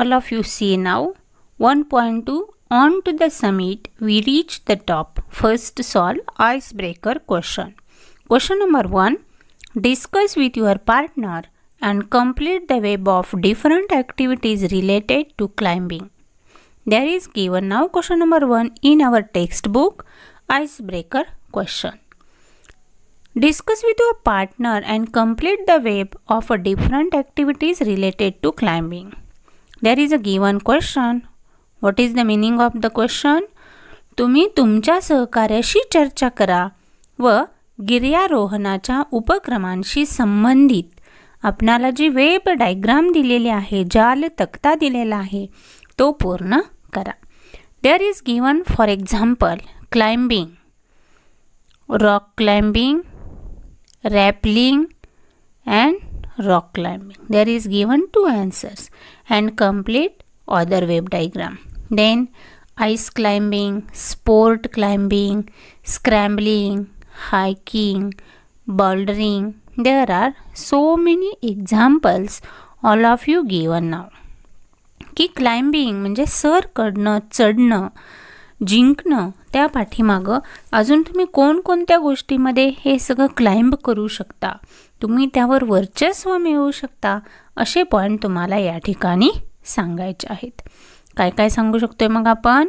all of you see now 1.2 on to the summit we reach the top first solve icebreaker question question number 1 discuss with your partner and complete the web of different activities related to climbing there is given now question number 1 in our textbook icebreaker question Discuss with your partner and complete the web of different activities related to climbing. There is a given question what is the meaning of the question तुम्ही तुमच्या सहकार्याशी चर्चा करा व गिर्यारोहणाच्या उपक्रमांशी संबंधित आपणाला जी web diagram दिलेली आहे जाल तक्ता दिलेला आहे तो पूर्ण करा there is given for example climbing rock climbing rappelling and rock climbing. There is given two answers and complete other wave diagram. Then ice climbing, sport climbing, scrambling, hiking, bouldering. There are so many examples all of you given now, की climbing म्हणजे सर कडणं चढणं जिंकणं त्या पाठीमागं अजून तुम्ही कोणकोणत्या गोष्टीमध्ये हे सगळं क्लाइंब करू शकता तुम्ही त्यावर वर्चस्व मिळवू शकता असे पॉईंट तुम्हाला या ठिकाणी सांगायचे आहेत काय काय सांगू शकतो आहे मग आपण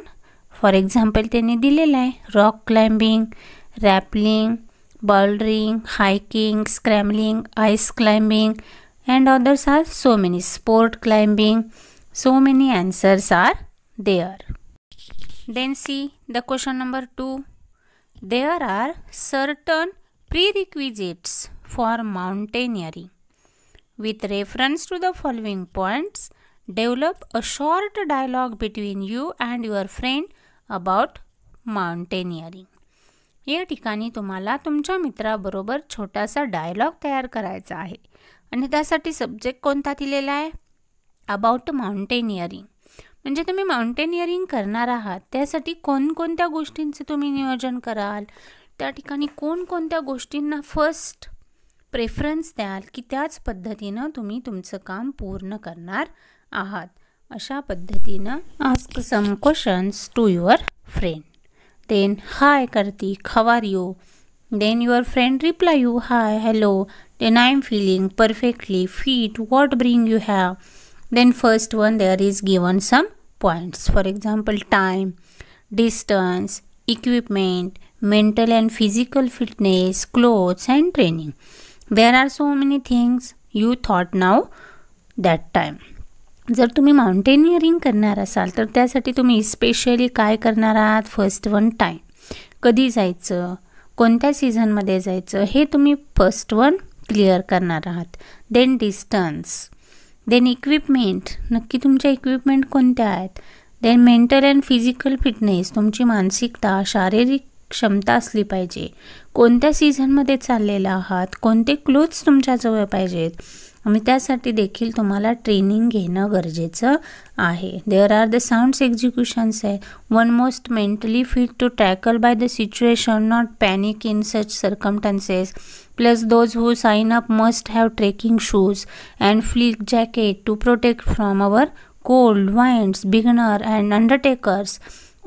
फॉर एक्झाम्पल त्यांनी दिलेलं आहे rock climbing rappelling bouldering hiking scrambling ice climbing and others are so many sport climbing so many answers are there then see the question number two there are certain prerequisites for mountaineering. With reference to the following points, develop a short dialogue between you and your friend about mountaineering या ठिकाणी तुम्हाला तुमच्या मित्राबरोबर छोटासा dialogue तयार करायचा आहे आणि त्यासाठी सब्जेक्ट कोणता दिलेला आहे अबाउट माउंटेनिअरिंग म्हणजे तुम्ही माउंटेनिअरिंग करणार आहात त्यासाठी कोणकोणत्या गोष्टींचं तुम्ही नियोजन कराल त्या ठिकाणी कोणकोणत्या गोष्टींना फर्स्ट प्रेफरन्स द्याल की त्याच पद्धतीनं तुम्ही तुमचं काम पूर्ण करणार आहात अशा पद्धतीनं ask some questions to your friend then hi करती खवार you then your friend reply you hi hello then I am feeling perfectly fit what bring you have then first one there is given some points for example time distance equipment mental and physical fitness clothes and training wear are so many things you thought now that time जर तुम्ही mountaineering करणार असाल तर त्यासाठी तुम्ही specially काय करणार आहात फर्स्ट वन टाईम कधी जायचं कोणत्या सीझनमध्ये जायचं हे तुम्ही फर्स्ट वन क्लिअर करणार आहात देन डिस्टन्स देन इक्विपमेंट नक्की तुमच्या इक्विपमेंट कोणत्या आहेत then mental and physical fitness तुमची मानसिकता शारीरिक क्षमता असली पाहिजे कोणत्या सीझनमध्ये चाललेला आहात कोणते क्लोथ्स तुमच्याजवळ पाहिजेत आणि त्यासाठी देखील तुम्हाला ट्रेनिंग घेणं गरजेचं आहे there are the sounds executions आहे one most mentally fit to tackle by the situation not panic in such circumstances plus those who sign up must have trekking shoes and fleece jacket to protect from our cold winds beginner and undertakers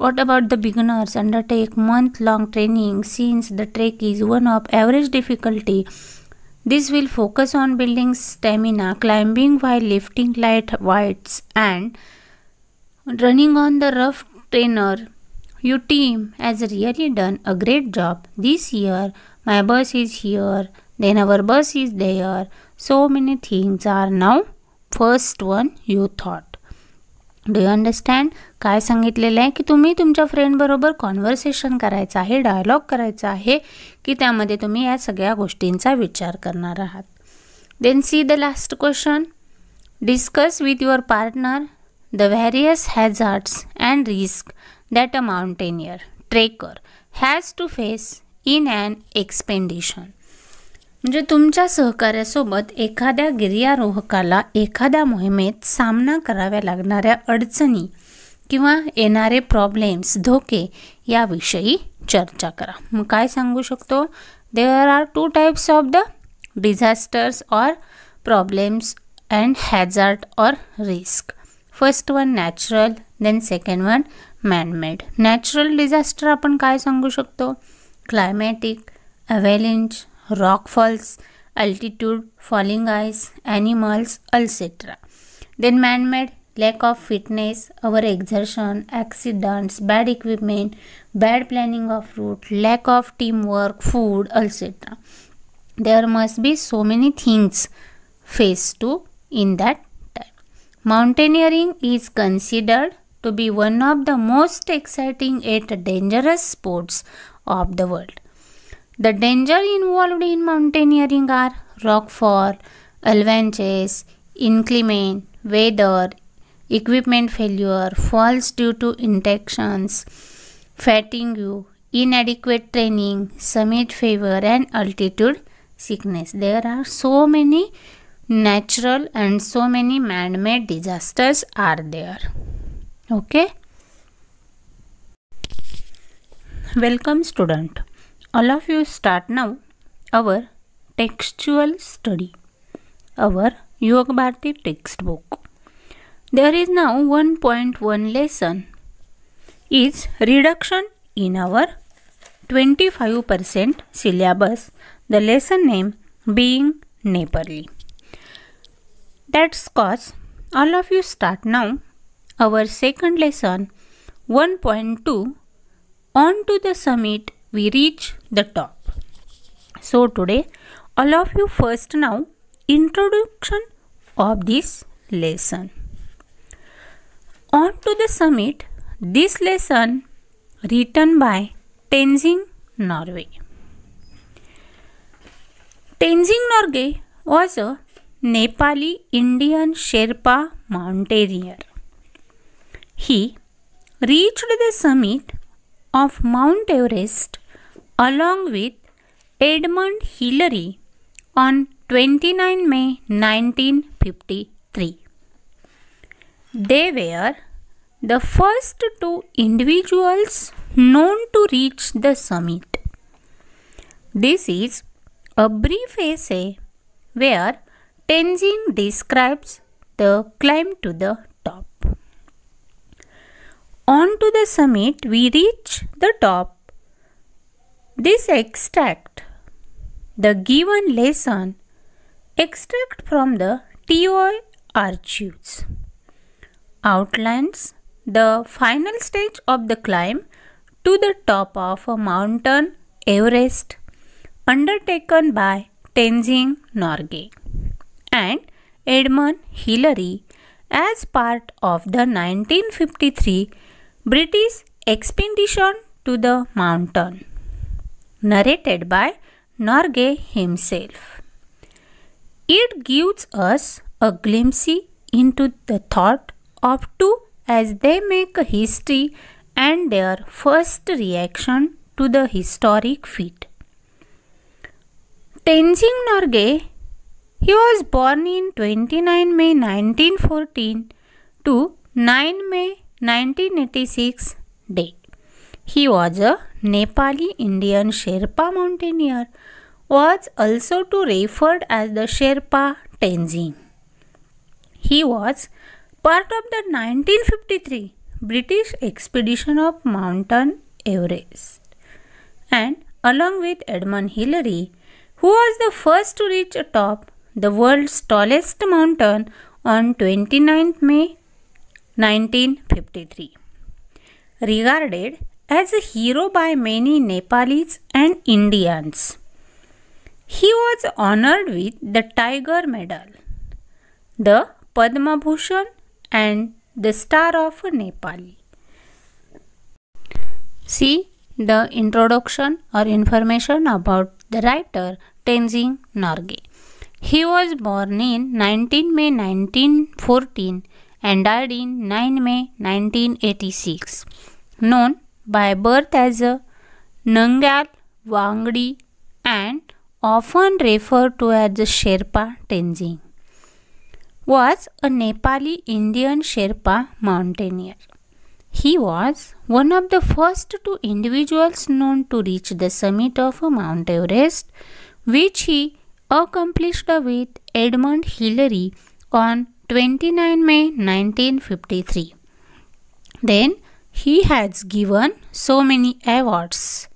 What about the beginners? Undertake month long training since the trek is one of average difficulty. This will focus on building stamina, climbing while lifting light weights, and running on the rough trainer. Your team has really done a great job this year. My bus is here, then our bus is there. So many things are now. First one you thought. Do you understand काय सांगितलेलं आहे की तुम्ही तुमच्या फ्रेंडबरोबर conversation करायचं आहे dialogue करायचा आहे की त्यामध्ये तुम्ही या सगळ्या गोष्टींचा विचार करणार आहात then see the last question discuss with your partner the various hazards and risk that a mountaineer trekker has to face in and expedition म्हणजे तुमच्या सहकार्यासोबत एखाद्या गिर्यारोहकाला एखाद्या मोहिमेत सामना कराव्या लागणाऱ्या अडचणी किंवा येणारे प्रॉब्लेम्स धोके याविषयी चर्चा करा मग काय सांगू शकतो there are two types of the disasters or problems and hazard or risk first one natural then second one manmade natural disaster आपण काय सांगू शकतो climatic avalanche rockfalls, altitude, falling ice, animals, etc. Then man-made lack of fitness, our exertion, accidents, bad equipment, bad planning of route, lack of teamwork, food, etc. There must be so many things faced to in that time. Mountaineering is considered to be one of the most exciting and dangerous sports of the world. The danger involved in mountaineering are rockfall, avalanches, inclement weather, equipment failure, falls due to infections, fatigue, inadequate training, summit fever, and altitude sickness. There are so many natural and so many man-made disasters are there. Okay. Welcome student all of you start now our textual study our Yog Bharati textbook there is now 1.1 lesson is reduction in our 25% syllabus the lesson name being neighborly that's cause all of you start now our second lesson 1.2 on to the summit we reach the top. So today all of you first now introduction of this lesson. On to the summit this lesson written by Tenzing Norway. Tenzing Norgay was a Nepali Indian Sherpa mountaineer. He reached the summit of Mount Everest along with Edmund Hillary on 29 May 1953. They were the first two individuals known to reach the summit. This is a brief essay where Tenzing describes the climb to the top. On to the summit, we reach the top this extract, the given lesson, extract from the TOI archives, outlines the final stage of the climb to the top of a mountain, Everest, undertaken by Tenzing Norgay and Edmund Hillary as part of the 1953 British expedition to the mountain narrated by Norgay himself. It gives us a glimpse into the thought of two as they make history and their first reaction to the historic feat. Tenzing Norgay, he was born in 29 May 1914 to 9 May 1986 date. He was a Nepali Indian Sherpa mountaineer, was also to referred as the Sherpa Tenzin. He was part of the 1953 British expedition of Mountain Everest. And along with Edmund Hillary, who was the first to reach atop the world's tallest mountain on 29 May 1953, regarded as a hero by many Nepalis and Indians. He was honored with the Tiger Medal, the Padma Bhushan, and the Star of Nepal. See the introduction or information about the writer Tenzing Norgay. He was born in 19 May 1914 and died in 9 May 1986. Known by birth as a Nangal, Wangdi and often referred to as Sherpa Tenzing, was a Nepali Indian Sherpa mountaineer. He was one of the first two individuals known to reach the summit of Mount Everest, which he accomplished with Edmund Hillary on 29 May 1953. Then he has given so many awards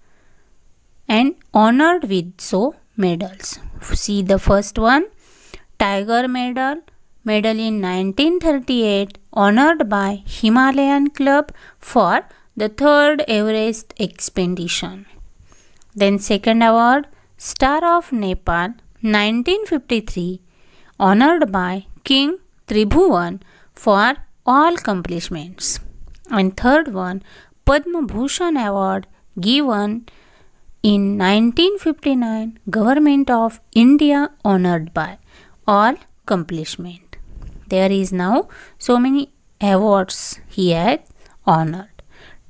and honored with so medals. See the first one Tiger Medal, medal in 1938, honored by Himalayan Club for the third Everest expedition. Then, second award Star of Nepal 1953, honored by King Tribhuvan for all accomplishments and third one Padma Bhushan Award given in 1959 Government of India honored by all accomplishment. There is now so many awards he had honored.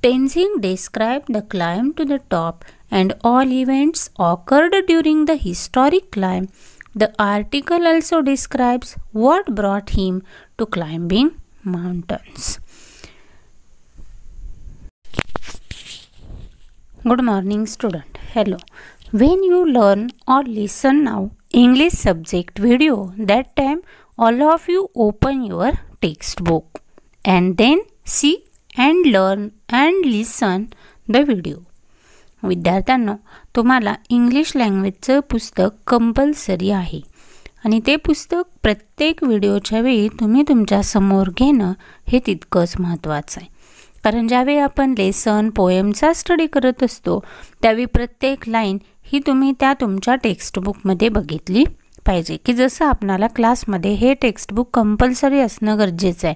Tenzing described the climb to the top and all events occurred during the historic climb. The article also describes what brought him to climbing mountains. Good morning student hello when you learn or listen now English subject video that time all of you open your text book and then see and learn and listen the video विद्यार्थ्यांना तुम्हाला English लँग्वेजचं पुस्तक compulsory आहे आणि ते पुस्तक प्रत्येक व्हिडिओच्या वेळी तुम्ही तुमच्यासमोर घेणं हे तितकंच महत्त्वाचं आहे कारण ज्यावेळी आपण लेसन पोएमचा स्टडी करत असतो त्यावेळी प्रत्येक लाईन ही तुम्ही त्या तुमच्या टेक्स्टबुकमध्ये बघितली पाहिजे की जसं आपणाला क्लासमध्ये हे टेक्स्टबुक कंपल्सरी असणं गरजेचं आहे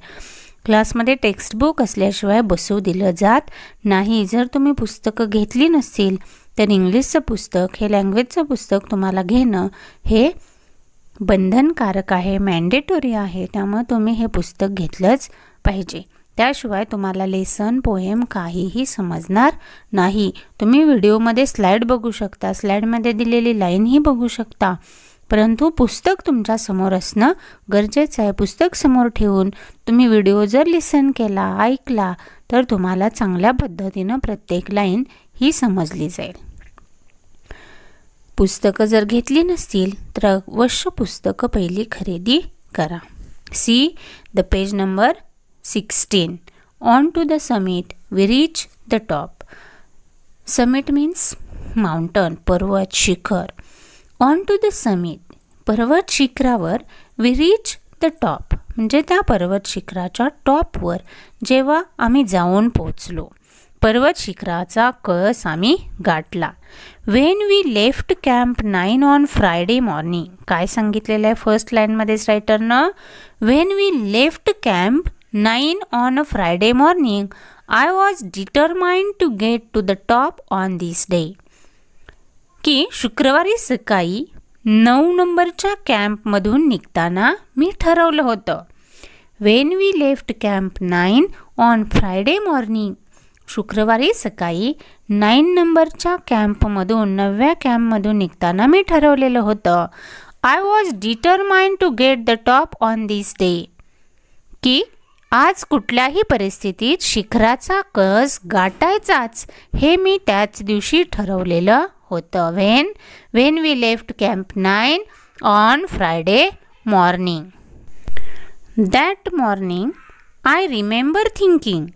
क्लासमध्ये टेक्स्टबुक असल्याशिवाय बसू दिलं जात नाही जर तुम्ही पुस्तकं घेतली नसतील तर इंग्लिशचं पुस्तक हे लँग्वेजचं पुस्तक तुम्हाला घेणं हे बंधनकारक आहे मॅन्डेटोरी आहे त्यामुळे तुम्ही हे पुस्तक घेतलंच पाहिजे त्याशिवाय तुम्हाला लेसन पोएम काहीही समजणार नाही तुम्ही व्हिडिओमध्ये स्लाईड बघू शकता स्लाईडमध्ये दिलेली लाईनही बघू शकता परंतु पुस्तक तुमच्यासमोर समोर असणं गरजेचं आहे पुस्तक समोर ठेवून तुम्ही व्हिडिओ जर लिसन केला ऐकला तर तुम्हाला चांगल्या पद्धतीनं प्रत्येक लाईन ही समजली जाईल पुस्तकं जर घेतली नसतील तर अवश्य पुस्तकं पहिली खरेदी करा see the page number sixteen on to the summit we reach the top summit means mountain पर्वत शिखर ऑन टू द समिट पर्वत शिखरावर वी रीच द टॉप म्हणजे त्या पर्वत शिखराच्या टॉपवर जेव्हा आम्ही जाऊन पोचलो पर्वत शिखराचा कळस आम्ही गाठला when we left camp nine on Friday morning काय सांगितलेलं आहे फर्स्ट लाईनमध्येच रायटरनं when we left camp nine on a Friday morning I was determined to get to the top on this day की शुक्रवारी सकाळी नऊ नंबरच्या कॅम्पमधून निघताना मी ठरवलं होतं when we left camp nine on Friday morning शुक्रवारी सकाळी नाईन नंबरच्या कॅम्पमधून नवव्या कॅम्पमधून निघताना मी ठरवलेलं होतं I was determined to get the top on this day की आज कुठल्याही परिस्थितीत शिखराचा कस गाठायचाच हे मी त्याच दिवशी ठरवलेलं होतं when when we left camp nine on Friday morning that morning I remember thinking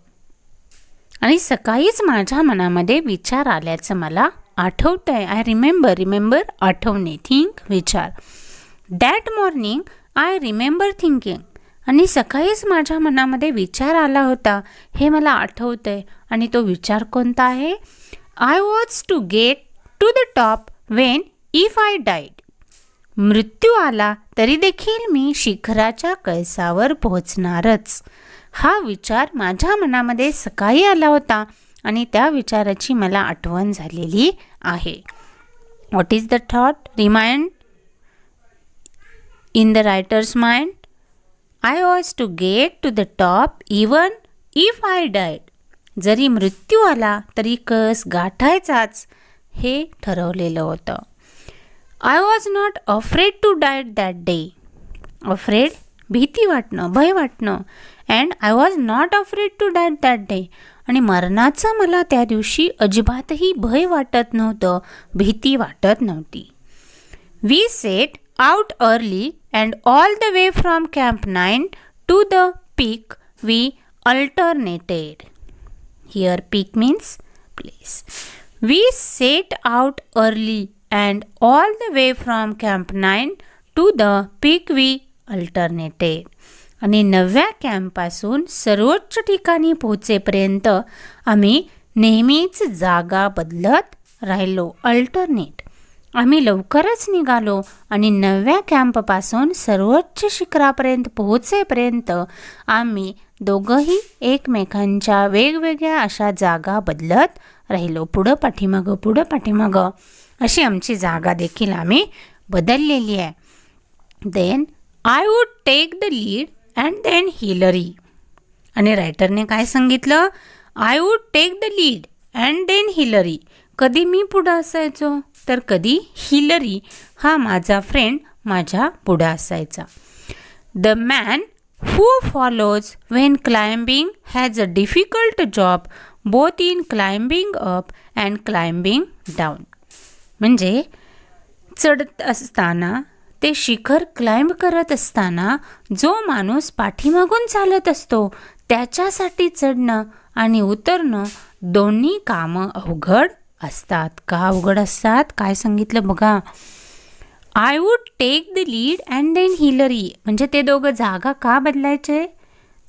आणि सकाळीच माझ्या मनामध्ये विचार आल्याचं मला आठवतं आहे आय रिमेंबर रिमेंबर आठवणे थिंक विचार that morning I remember thinking आणि सकाळीच माझ्या मनामध्ये विचार आला होता हे मला आठवतं आहे आणि तो विचार कोणता आहे I was to get to the top when if I died मृत्यू आला तरी देखील मी शिखराच्या कळसावर पोहोचणारच हा विचार माझ्या मनामध्ये सकाळी आला होता आणि त्या विचाराची मला आठवण झालेली आहे what is the thought remind in the writer's mind I was to get to the top even if I died जरी मृत्यू आला तरी कस गाठायचाच हे ठरवलेलं होतं I was not afraid to die that day afraid भीती वाटणं भय वाटणं and I was not afraid to die that day आणि मरणाचं मला त्या दिवशी अजिबातही भय वाटत नव्हतं भीती वाटत नव्हती we set out early and all the way from Camp 9 to the peak we alternated. Here peak means place. We set out early and all the way from Camp 9 to the peak we alternated. आणि नव्या कॅम्पपासून सर्वोच्च ठिकाणी पोहोचेपर्यंत आम्ही नेहमीच जागा बदलत राहिलो अल्टरनेट आम्ही लवकरच निघालो आणि नवव्या कॅम्पपासून सर्वोच्च शिखरापर्यंत पोहोचेपर्यंत आम्ही दोघंही एकमेकांच्या वेगवेगळ्या अशा जागा बदलत राहिलो पुढं पाठीमागं पुढं पाठीमागं अशी आमची जागा देखील आम्ही बदललेली आहे then I would take the lead and then Hillary आणि रायटरने काय सांगितलं I would take the lead and then Hillary कधी मी पुढं असायचो तर कधी हिलरी हा माझा फ्रेंड माझ्या पुढं असायचा the man who follows when climbing has a difficult job both in climbing up and climbing down म्हणजे चढत असताना ते शिखर क्लाइंब करत असताना जो माणूस पाठीमागून चालत असतो त्याच्यासाठी चढणं आणि उतरणं दोन्ही कामं अवघड असतात का अवघड असतात काय सांगितलं बघा I would take the lead and then Hillary म्हणजे ते दोघं जागा का बदलायचे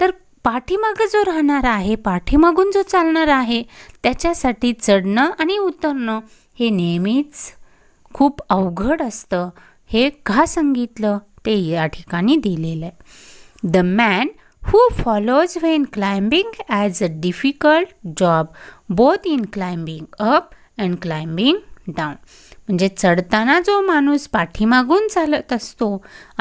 तर पाठीमागं जो राहणार आहे पाठीमागून जो चालणार आहे त्याच्यासाठी चढणं आणि उतरणं हे नेहमीच खूप अवघड असतं हे का सांगितलं ते या ठिकाणी दिलेलं आहे the man who follows when climbing as a difficult job both in climbing up and climbing down म्हणजे चढताना जो माणूस पाठीमागून चालत असतो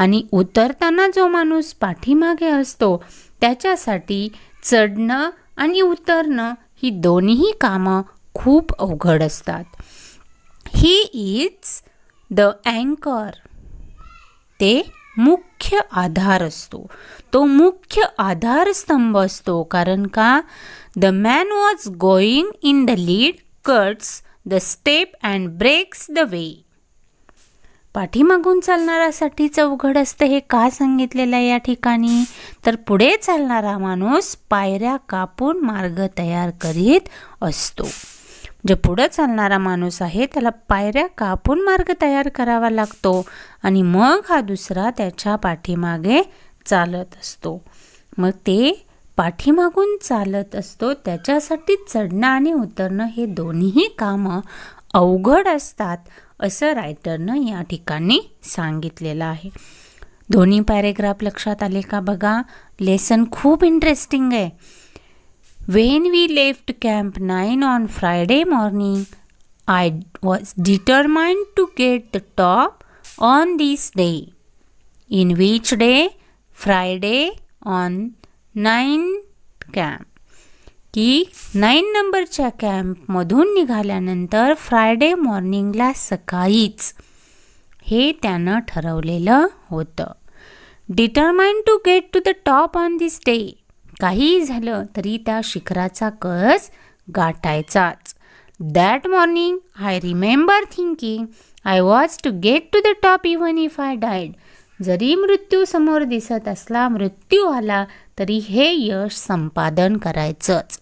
आणि उतरताना जो माणूस पाठीमागे असतो त्याच्यासाठी चढणं आणि उतरणं ही दोन्ही कामं खूप अवघड असतात ही इज द अँकर ते मुख्य आधार असतो तो मुख्य आधारस्तंभ असतो कारण का the man was going in the lead cuts the step and breaks the way पाठीमागून चालणारासाठी चौघड असतं हे का सांगितलेलं आहे या ठिकाणी तर पुढे चालणारा माणूस पायऱ्या कापून मार्ग तयार करीत असतो जे पुढं चालणारा माणूस आहे त्याला पायऱ्या कापून मार्ग तयार करावा लागतो आणि मग हा दुसरा त्याच्या पाठीमागे चालत असतो मग ते पाठीमागून चालत असतो त्याच्यासाठी चढणं आणि उतरणं हे दोन्ही कामं अवघड असतात असं रायटरनं या ठिकाणी सांगितलेलं आहे दोन्ही पॅरेग्राफ लक्षात आले का बघा लेसन खूप इंटरेस्टिंग आहे when we left camp nine on Friday morning I was determined to get the top on this day in which day Friday on nine camp की नाईन नंबरच्या कॅम्पमधून निघाल्यानंतर फ्रायडे मॉर्निंगला सकाळीच हे त्यानं ठरवलेलं होतं determine to get to the top on this day काही झालं तरी त्या शिखराचा कस गाठायचाच that morning I remember thinking I was to get to the top even if I died जरी मृत्यू समोर दिसत असला मृत्यू आला तरी हे यश संपादन करायचंच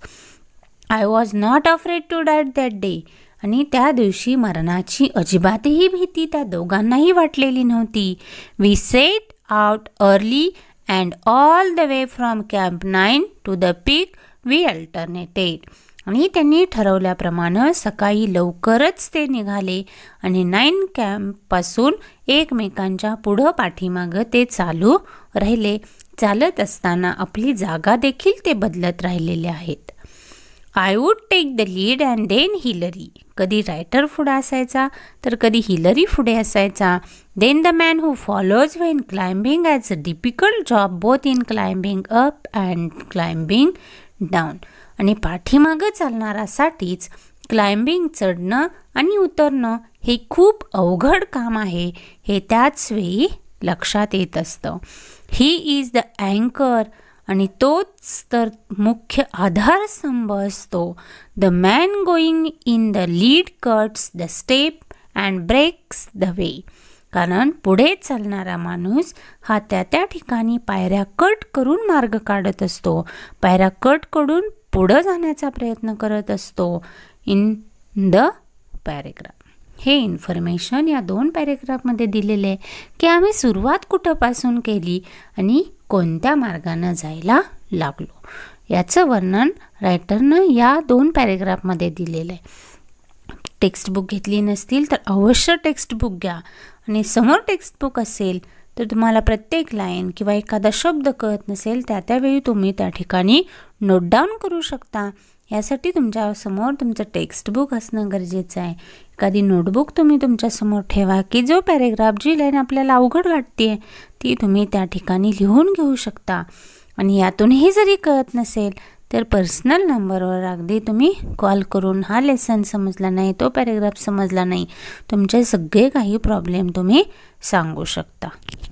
I was not afraid to that that day आणि त्या दिवशी मरणाची अजिबातही भीती त्या दोघांनाही वाटलेली नव्हती we set out early and all the way from camp nine to the peak we alternated आणि त्यांनी ठरवल्याप्रमाणे सकाळी लवकरच ते निघाले आणि नाईन कॅम्पपासून एकमेकांच्या पुढं पाठीमागं ते चालू राहिले चालत असताना आपली जागा देखील ते बदलत राहिलेले आहेत I would take the lead and then Hillary कधी रायटर पुढे असायचा तर कधी हिलरी पुढे असायचा then the man who follows when climbing as a difficult job both in climbing up and climbing down आणि पाठीमागं चालणारासाठीच क्लाइम्बिंग चढणं आणि उतरणं हे खूप अवघड काम आहे हे त्याचवेळी लक्षात येत असतं ही इज द अँकर आणि तोच तर मुख्य आधारस्तंभ असतो the man going in the lead cuts the step and breaks the way कारण पुढे चालणारा माणूस हा त्या त्या ठिकाणी पायऱ्या कट करून मार्ग काढत असतो पायऱ्या कट करून पुढं जाण्याचा प्रयत्न करत असतो इन द पॅरेग्राफ हे इन्फॉर्मेशन या दोन पॅरेग्राफमध्ये दिलेले आहे की आम्ही सुरुवात कुठंपासून केली आणि कोणत्या मार्गानं जायला लागलो याचं वर्णन रायटरनं या दोन पॅरेग्राफमध्ये दिलेलं आहे टेक्स्टबुक घेतली नसतील तर अवश्य टेक्स्टबुक घ्या आणि समोर टेक्स्टबुक असेल तर तुम्हाला प्रत्येक लाईन किंवा एखादा शब्द कळत नसेल त्या त्यावेळी तुम्ही त्या ठिकाणी नोट डाऊन करू शकता यासाठी तुमच्यासमोर तुमचं टेक्स्टबुक असणं गरजेचं आहे एखादी नोटबुक तुम्ही तुमच्यासमोर ठेवा की जो पॅरेग्राफ जी लाईन आपल्याला अवघड वाटते ती तुम्ही त्या ठिकाणी लिहून घेऊ शकता आणि यातूनही जरी कळत नसेल तर पर्सनल नंबरवर अगदी तुम्ही कॉल करून हा लेसन समजला नाही तो पॅरेग्राफ समजला नाही तुमचे सगळे काही प्रॉब्लेम तुम्ही सांगू शकता